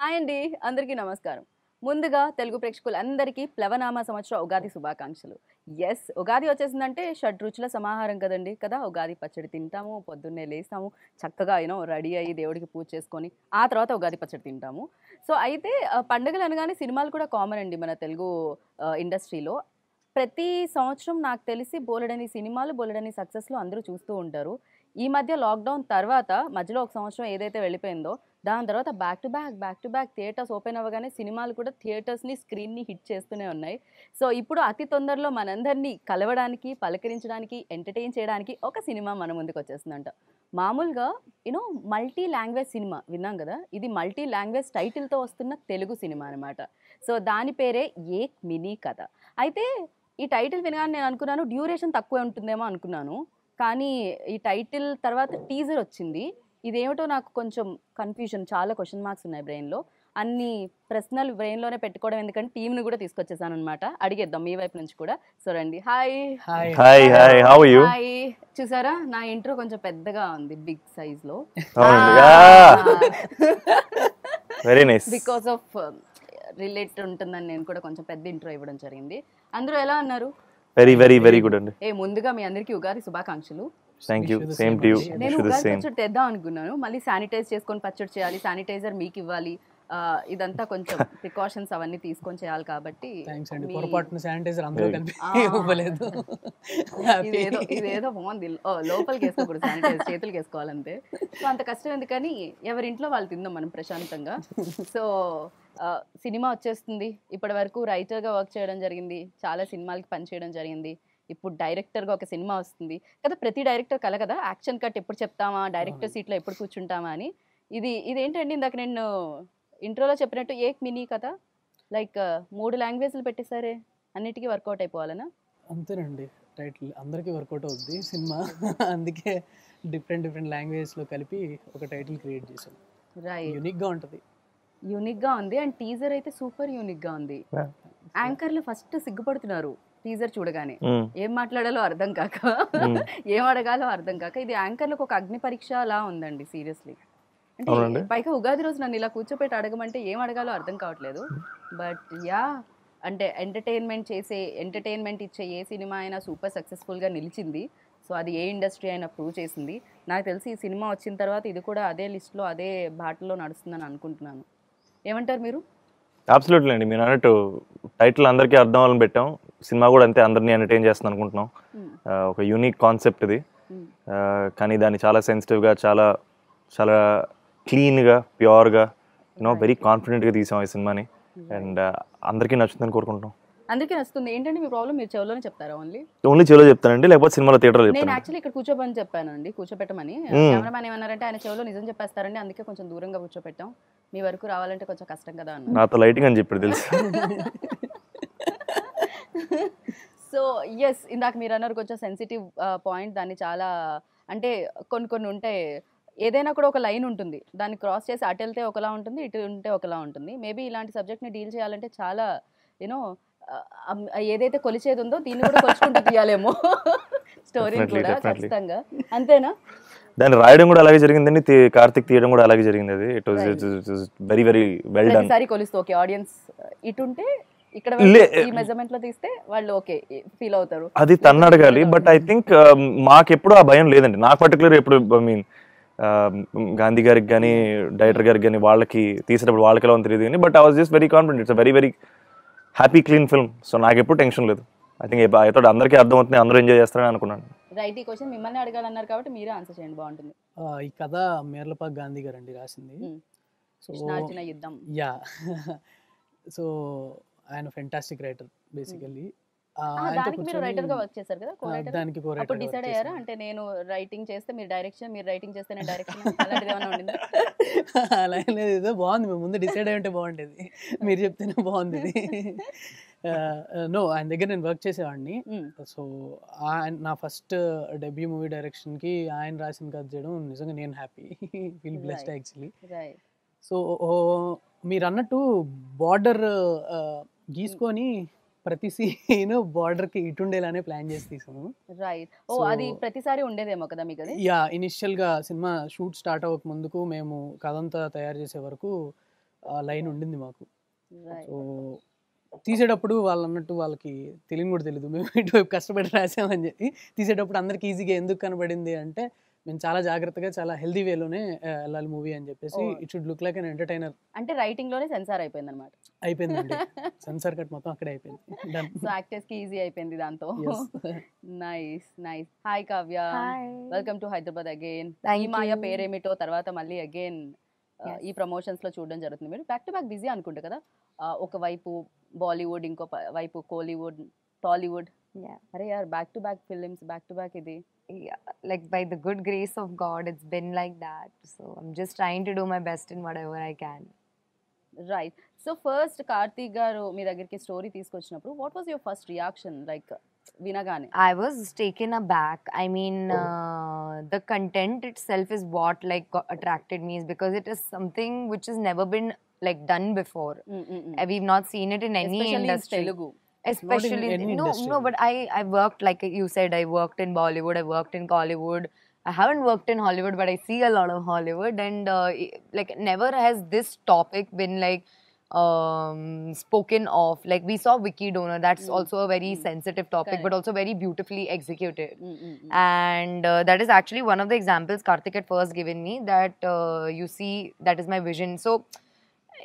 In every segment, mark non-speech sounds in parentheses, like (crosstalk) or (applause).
Hi అండి అందరికీ నమస్కారం ముందుగా తెలుగు ప్రేక్షకులందరికీ ప్లవనామా సంవత్సర ఉగాది శుభాకాంక్షలు ఎస్ ఉగాది వచ్చేసిందంటే షడ్రుచుల సమాహారం కదండి కదా ఉగాది పచ్చడి తింటాము పొద్దున్నే లేస్తాము చక్కగా అయినా రెడీ అయ్యి దేవుడికి పూజ చేసుకొని ఆ తర్వాత ఉగాది పచ్చడి తింటాము సో అయితే పండుగలు అనగానే సినిమాలు కూడా కామన్ అండి మన తెలుగు ఇండస్ట్రీలో ప్రతి సంవత్సరం నాకు తెలిసి బోలెడని సినిమాలు బోలెడని సక్సెస్లో అందరూ చూస్తూ ఉంటారు ఈ మధ్య లాక్డౌన్ తర్వాత మధ్యలో ఒక సంవత్సరం ఏదైతే వెళ్ళిపోయిందో దాని తర్వాత back to back back to back theatres open అవ్వగానే సినిమాలు కూడా థియేటర్స్ని స్క్రీన్ని హిట్ చేస్తూనే ఉన్నాయి సో ఇప్పుడు అతి తొందరలో మనందరినీ కలవడానికి పలకరించడానికి ఎంటర్టైన్ చేయడానికి ఒక సినిమా మన ముందుకు వచ్చేస్తుందంట మామూలుగా యూనో మల్టీ లాంగ్వేజ్ సినిమా విన్నాం కదా ఇది మల్టీ లాంగ్వేజ్ టైటిల్తో వస్తున్న తెలుగు సినిమా అనమాట సో దాని పేరే ఏక్ మినీ కథ అయితే ఈ టైటిల్ వినగానే నేను అనుకున్నాను డ్యూరేషన్ తక్కువే ఉంటుందేమో అనుకున్నాను కానీ ఈ టైటిల్ తర్వాత టీజర్ వచ్చింది ఇదేమిటో నాకు కొంచెం కన్ఫ్యూజన్ చాలా క్వశ్చన్ మార్క్స్ ఉన్నాయి బ్రెయిన్లో అన్ని ప్రశ్నలు బ్రెయిన్లోనే పెట్టుకోవడం ఎందుకంటే టీంని కూడా తీసుకొచ్చేసాను అనమాట అడిగేద్దాం మీ వైపు నుంచి కూడా so hi hi hi how you hi చూసారా నా ఇంట్రో కొంచెం పెద్దగా ఉంది బిగ్ సైజ్ లో very nice because of relate ఉంటుందని నేను కూడా కొంచెం పెద్ద ఇంట్రో ఇవ్వడం జరిగింది అందరూ ఎలా ఉన్నారు వెరీ వెరీ వెరీ గుడ్ అండి ఏ ముందుగా మీ అందరికి ఉగాది శుభాకాంక్షలు thank you same to you నేను ఉగాది పచ్చడి తెద్దాం అనుకున్నాను మళ్ళీ శానిటైజ్ చేసుకొని పచ్చడి చేయాలి శానిటైజర్ మీకు ఇవ్వాలి ఇదంతా కొంచెం (laughs) ప్రికాషన్స్ అవన్నీ తీసుకొని చేయాలి కాబట్టి పొరపాటున శానిటైజర్ అందరూ ఇవ్వలేదు ఇదేదో ఇదేదో బాగుంది లోపలికి వేసుకోకూడదు శానిటైజర్ చేతులకి వేసుకోవాలంటే సో అంత కష్టం ఎందుకని ఎవరింట్లో వాళ్ళు తిందాం మనం ప్రశాంతంగా సో సినిమా వచ్చేస్తుంది ఇప్పటి వరకు రైటర్గా వర్క్ చేయడం జరిగింది చాలా సినిమాలకి పనిచేయడం జరిగింది ఇప్పుడు డైరెక్టర్గా ఒక సినిమా వస్తుంది కదా ప్రతి డైరెక్టర్ కల కదా యాక్షన్ కట్ ఎప్పుడు చెప్తామా డైరెక్టర్ సీట్లో ఎప్పుడు కూర్చుంటామా అని ఇది ఇదేంటండి ఇందాక నేను ఇంట్రోలో చెప్పినట్టు ఏక్ మినీ కథ లైక్ మూడు లాంగ్వేజ్లు పెట్టేసారే అన్నిటికీ వర్కౌట్ అయిపోవాలనా అంతేనండి టైటిల్ అందరికీ వర్కౌట్ అవుద్ది సినిమా (laughs) అందుకే డిఫరెంట్ డిఫరెంట్ లాంగ్వేజ్లో కలిపి ఒక టైటిల్ క్రియేట్ చేశాను యూనిక్గా ఉంటుంది యూనిక్గా ఉంది అండ్ టీజర్ అయితే సూపర్ యూనిక్గా ఉంది యాంకర్లు ఫస్ట్ సిగ్గుపడుతున్నారు టీజర్ చూడగానే ఏం మాట్లాడాలో అర్థం కాక ఏం అడగాలో అర్థం కాక ఇది యాంకర్లకు ఒక అగ్ని పరీక్ష లా ఉందండి సీరియస్లీ అంటే పైగా ఉగాది రోజు నన్ను ఇలా కూర్చోపెట్టి అడగమంటే ఏం అడగాలో అర్థం కావట్లేదు బట్ యా అంటే ఎంటర్టైన్మెంట్ చేసే ఎంటర్టైన్మెంట్ ఇచ్చే ఏ సినిమా అయినా సూపర్ సక్సెస్ఫుల్గా నిలిచింది సో అది ఏ ఇండస్ట్రీ అయినా ప్రూవ్ చేసింది నాకు తెలిసి ఈ సినిమా వచ్చిన తర్వాత ఇది కూడా అదే లిస్ట్లో అదే బాటలో నడుస్తుందని అనుకుంటున్నాను ఏమంటారు మీరు అబ్సల్యూట్లీ అండి మీరు అన్నట్టు టైటిల్ అందరికీ అర్థం అవ్వాలని పెట్టాం సినిమా కూడా అంతే అందరినీ ఎంటర్టైన్ చేస్తుంది అనుకుంటున్నాం hmm. ఒక యూనిక్ కాన్సెప్ట్ ఇది hmm. కానీ దాన్ని చాలా సెన్సిటివ్గా చాలా చాలా క్లీన్గా ప్యూర్గా యూనో వెరీ కాన్ఫిడెంట్గా తీసాం ఈ సినిమాని hmm. అండ్ అందరికీ నచ్చుతుందని కోరుకుంటున్నాం అందుకే నచ్చుతుంది ఏంటంటే మీ ప్రాబ్లం మీరు చెవులోనే చెప్తారా ఓన్లీ ఓన్లీ చెవులో చెప్తానండి లేకపోతే సినిమాలో థియేటర్లో నేను చెప్తాను యాక్చువల్లీ ఇక్కడ కూర్చోమని చెప్పానండి కూర్చోపెట్టమని కెమెరామెన్ ఏమన్నారంటే ఆయన చెవిలో నిజం చెప్పేస్తారండి అందుకే కొంచెం దూరంగా కూర్చోపెట్టాం మీ వరకు రావాలంటే కొంచెం కష్టం కదా అన్న నాతో లైటింగ్ అని చెప్పాడు తెలుసు (laughs) సో ఎస్ ఇందాక మీరు అన్నారు కొంచెం సెన్సిటివ్ పాయింట్ దాన్ని చాలా అంటే కొన్ని కొన్ని ఉంటాయి ఏదైనా కూడా ఒక లైన్ ఉంటుంది దాన్ని క్రాస్ చేసి అటు వెళ్తే ఒకలా ఉంటుంది ఇటు ఉంటే ఒకలా ఉంటుంది మేబీ ఇలాంటి సబ్జెక్ట్ని డీల్ చేయాలంటే చాలా యూనో ఏదైతే కొలిచేది ఉందో దీన్ని కూడా కొలుచుకుంటూ తీయాలేమో స్టోరీ కూడా ఖచ్చితంగా అంతేనా దాన్ని రాయడం కూడా అలాగే జరిగిందండి కార్తిక్ తీయడం కూడా అలాగే జరిగింది అది it was very very well done సారి కొలుస్తూ ఓకే ఆడియన్స్ ఇటుంటే ఇక్కడ ఈ మెజర్మెంట్ లో తీస్తే వాళ్ళు ఓకే ఫీల్ అవుతారు అది తన్ను అడగాలి బట్ ఐ థింక్ మాకు ఎప్పుడు ఆ భయం లేదండి నాకు పర్టికులర్ ఎప్పుడు ఐ మీన్ గాంధీ గారికి కానీ డైరెక్టర్ గారికి కానీ వాళ్ళకి తీసేటప్పుడు వాళ్ళకి ఎలా తెలియదు కానీ but I was just very confident it's very very happy clean film so నాకు ఎప్పుడు టెన్షన్ లేదు ఐ థింక్ అయితే అందరికీ అర్థమవుతుంది అందరూ ఎంజాయ్ చేస్తారని అనుకున్నాను రైట్ ఈ క్వశ్చన్ మిమ్మల్ని అడగాలన్నారు కాబట్టి మీరే ఆన్సర్ చేయండి బాగుంటుంది ఈ కథ మేర్లపాక్ గాంధీ గారు అండి రాసింది సో hmm. యుద్ధం యా సో (laughs) ఆయన ఫెంటాస్టిక్ రైటర్ బేసికల్లీ దానికి మీరు రైటర్ వర్క్ చేశారు కదా దానికి అప్పుడు డిసైడ్ అయ్యారా అంటే నేను రైటింగ్ చేస్తే మీరు డైరెక్షన్ మీరు రైటింగ్ చేస్తే నేను (laughs) డైరెక్షన్ అలా అనేది బాగుంది మేము ముందు డిసైడ్ అయ్యి ఉంటే బాగుండేది మీరు చెప్తేనే బాగుంది నో (laughs) ఆయన దగ్గర నేను వర్క్ చేసేవాడిని సో hmm. ఆయన నా ఫస్ట్ డెబ్యూ మూవీ డైరెక్షన్ కి ఆయన రాసిన కథ చేయడం నిజంగా నేను happy feel blessed actually so మీరు అన్నట్టు బార్డర్ గీసుకొని ప్రతి సీన్ బార్డర్ కి ఇటు ఉండేలానే ప్లాన్ చేసి తీసాము రైట్ ఓ అది ప్రతిసారి ఉండేదేమో కదా మీకు యా ఇనిషియల్ గా సినిమా షూట్ స్టార్ట్ అవ్వక ముందుకు మేము కథంతా తయారు చేసే వరకు లైన్ ఉండింది మాకు సో తీసేటప్పుడు వాళ్ళు అన్నట్టు వాళ్ళకి తెలియని కూడా తెలియదు మేము ఇటువైపు కష్టపడి రాసామని చెప్పి తీసేటప్పుడు అందరికి ఈజీగా ఎందుకు కనబడింది అంటే మేము చాలా జాగ్రత్తగా చాలా హెల్దీ వేలోనే వెళ్ళాలి మూవీ అని చెప్పేసి it should look like an entertainer అంటే రైటింగ్ లోనే సెన్సార్ అయిపోయింది అనమాట అయిపోయింది (laughs) సెన్సార్ కట్ మొత్తం అక్కడే అయిపోయింది సో యాక్టర్స్ కి ఈజీ అయిపోయింది దాంతో nice nice hi Kavya welcome to Hyderabad again ఈ మాయ పేరేమిటో తర్వాత మళ్ళీ అగైన్ ఈ ప్రమోషన్స్ లో చూడడం జరుగుతుంది మీరు బ్యాక్ టు బ్యాక్ బిజీ అనుకుంటా కదా ఒకవైపు బాలీవుడ్ ఇంకో వైపు కోలీవుడ్ టాలీవుడ్ అరే యార్ back to back films back to back ఇది yeah, like by the good grace of God, it's been like that. So I'm just trying to do my best in whatever I can. Right. So first, Kartigaru, Miragirki story, This what was your first reaction? Like, Vinagane? I was taken aback. I mean, uh, the content itself is what like attracted me is because it is something which has never been like done before. mm, mm, mm. We've not seen it in any Especially industry. In Telugu especially in no industry. no but i i worked like you said i worked in bollywood i worked in Hollywood. i haven't worked in hollywood but i see a lot of hollywood and uh, like never has this topic been like um, spoken of like we saw wiki donor that's mm. also a very mm. sensitive topic Correct. but also very beautifully executed mm, mm, mm, and uh, that is actually one of the examples karthik had first given me that uh, you see that is my vision so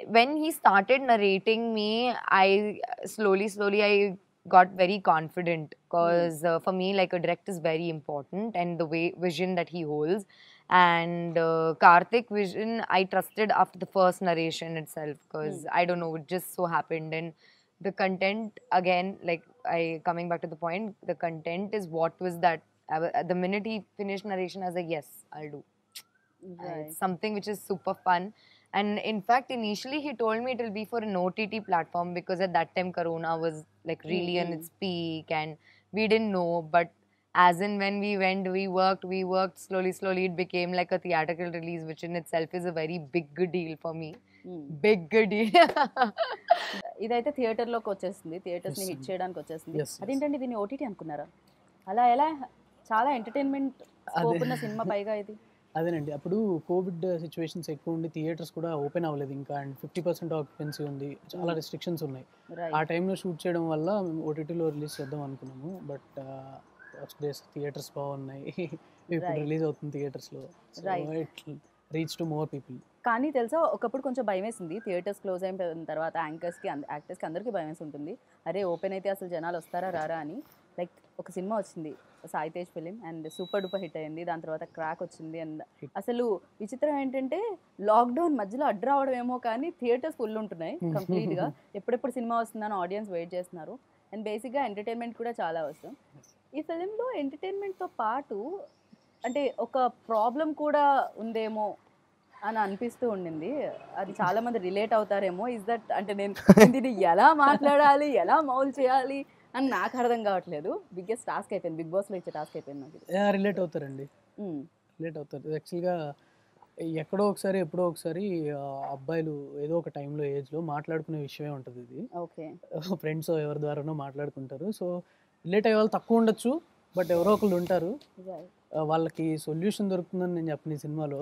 when he started narrating me, I slowly, slowly, I got very confident because hmm. uh, for me, like a director is very important and the way vision that he holds. And uh, Karthik vision, I trusted after the first narration itself because mm. I don't know, it just so happened. And the content, again, like I coming back to the point, the content is what was that. I, uh, the minute he finished narration, I was like, yes, I'll do. Right. Uh, something which is super fun and in fact initially he told me it will be for an OTT platform because at that time corona was like really on its peak and we then know but as in when we went we work we work slowly slowly it became like a theatrical release which in itself is a very big deal for me ఇదైతే theatre లోకి వచ్చేసింది theatres ని hit చేయడానికి వచ్చేసింది అదేంటండి దీన్ని OTT అనుకున్నారా అలా ఎలా చాలా ఎంటర్టైన్మెంట్ సినిమా పైగా ఇది అదేనండి అప్పుడు కోవిడ్ సిచ్యువేషన్స్ ఎక్కువ ఉండి థియేటర్స్ కూడా ఓపెన్ అవ్వలేదు ఇంకా అండ్ ఫిఫ్టీ పర్సెంట్ ఆక్యుపెన్సీ ఉంది చాలా hmm. రెస్ట్రిక్షన్స్ ఉన్నాయి ఆ టైంలో షూట్ చేయడం వల్ల మేము ఓటీటీలో రిలీజ్ చేద్దాం అనుకున్నాము బట్ డేస్ థియేటర్స్ బాగున్నాయి (laughs) ఇప్పుడు రిలీజ్ అవుతుంది థియేటర్స్లో రీచ్ టు మోర్ పీపుల్ కానీ తెలుసా ఒకప్పుడు కొంచెం భయం వేసింది థియేటర్స్ క్లోజ్ అయిన తర్వాత యాంకర్స్కి యాక్టర్స్కి అందరికీ భయం వేసి ఉంటుంది అరే ఓపెన్ అయితే అసలు జనాలు వస్తారా రారా అని లైక్ ఒక సినిమా వచ్చింది Sai Tej film and super duper hit అయింది దాని తర్వాత క్రాక్ వచ్చింది అండ్ అసలు విచిత్రం ఏంటంటే లాక్డౌన్ మధ్యలో అడ్డు రావడం ఏమో కానీ థియేటర్స్ ఫుల్ ఉంటున్నాయి (laughs) కంప్లీట్ గా ఎప్పుడెప్పుడు సినిమా వస్తుందని ఆడియన్స్ వెయిట్ చేస్తున్నారు అండ్ బేసిక్గా ఎంటర్టైన్మెంట్ కూడా చాలా అవసరం ఈ ఫిలింలో తో పాటు అంటే ఒక ప్రాబ్లం కూడా ఉందేమో అని అనిపిస్తూ ఉండింది అది చాలా మంది రిలేట్ అవుతారేమో ఇస్ దట్ అంటే నేను (laughs) దీన్ని ఎలా మాట్లాడాలి ఎలా మౌల్ చేయాలి అని నాకు అర్థం కావట్లేదు బిగ్గెస్ట్ టాస్క్ అయిపోయింది బిగ్ బాస్లో ఇచ్చే టాస్క్ అయిపోయింది నాకు రిలేట్ అవుతారండి రిలేట్ అవుతారు యాక్చువల్గా ఎక్కడో ఒకసారి ఎప్పుడో ఒకసారి అబ్బాయిలు ఏదో ఒక టైంలో ఏజ్లో మాట్లాడుకునే విషయమే ఉంటుంది ఇది ఓకే ఫ్రెండ్స్ (laughs) ఎవరి ద్వారానో మాట్లాడుకుంటారు సో రిలేట్ అయ్యే వాళ్ళు తక్కువ ఉండొచ్చు బట్ ఎవరో ఒకళ్ళు ఉంటారు వాళ్ళకి సొల్యూషన్ దొరుకుతుందని నేను చెప్పను ఈ సినిమాలో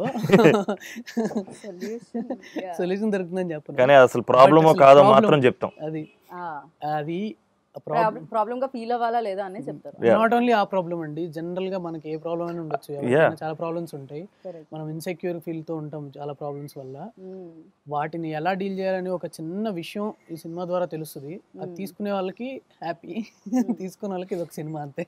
సొల్యూషన్ (laughs) దొరుకుతుందని చెప్పను కానీ అసలు ప్రాబ్లమ్ కాదో మాత్రం చెప్తాం అది అది ప్రాబ్లం గా ఫీల్ అవ్వాలా లేదా అని చెప్తారు నాట్ ఓన్లీ ఆ ప్రాబ్లం అండి జనరల్ గా మనకి ఏ ప్రాబ్లం అయినా ఉండొచ్చు చాలా ప్రాబ్లమ్స్ ఉంటాయి మనం ఇన్సెక్యూర్ ఫీల్ తో ఉంటాం చాలా ప్రాబ్లమ్స్ వల్ల hmm. వాటిని ఎలా డీల్ చేయాలని ఒక చిన్న విషయం ఈ సినిమా ద్వారా తెలుస్తుంది అది hmm. తీసుకునే వాళ్ళకి హ్యాపీ hmm. తీసుకునే వాళ్ళకి ఇది ఒక సినిమా అంతే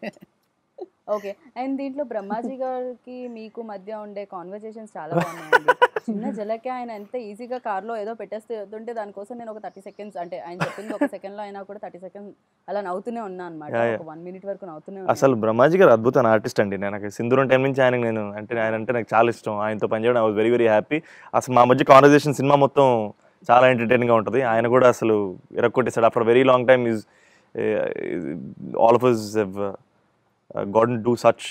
ఓకే అండ్ దీంట్లో బ్రహ్మాజీ గారికి మీకు మధ్య ఉండే కాన్వర్సేషన్స్ చాలా (laughs) బాగున్నాయి చిన్న జలకే ఆయన ఎంత ఈజీగా కార్లో ఏదో పెట్టేస్తే దానికోసం నేను ఒక థర్టీ సెకండ్స్ అంటే ఆయన చెప్పింది ఒక సెకండ్లో అయినా కూడా థర్టీ సెకండ్స్ అలా నవ్వుతూనే ఉన్నా అనమాట వన్ మినిట్ వరకు నవ్వుతూనే అసలు బ్రహ్మాజీ గారు అద్భుతం ఆర్టిస్ట్ అండి నాకు సింధూరం టైం నుంచి ఆయన నేను అంటే ఆయన అంటే నాకు చాలా ఇష్టం ఆయనతో పనిచేయడం I was very very happy అసలు మా మధ్య కాన్వర్జేషన్ సినిమా మొత్తం చాలా ఎంటర్టైనింగ్గా ఉంటుంది ఆయన కూడా అసలు ఇరక్కొట్టేసాడు after very long time is all of us got do such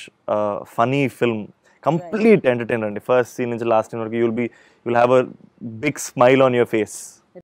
funny film complete right. entertainer. The first scene into last scene, you will be, you will have a big smile on your face.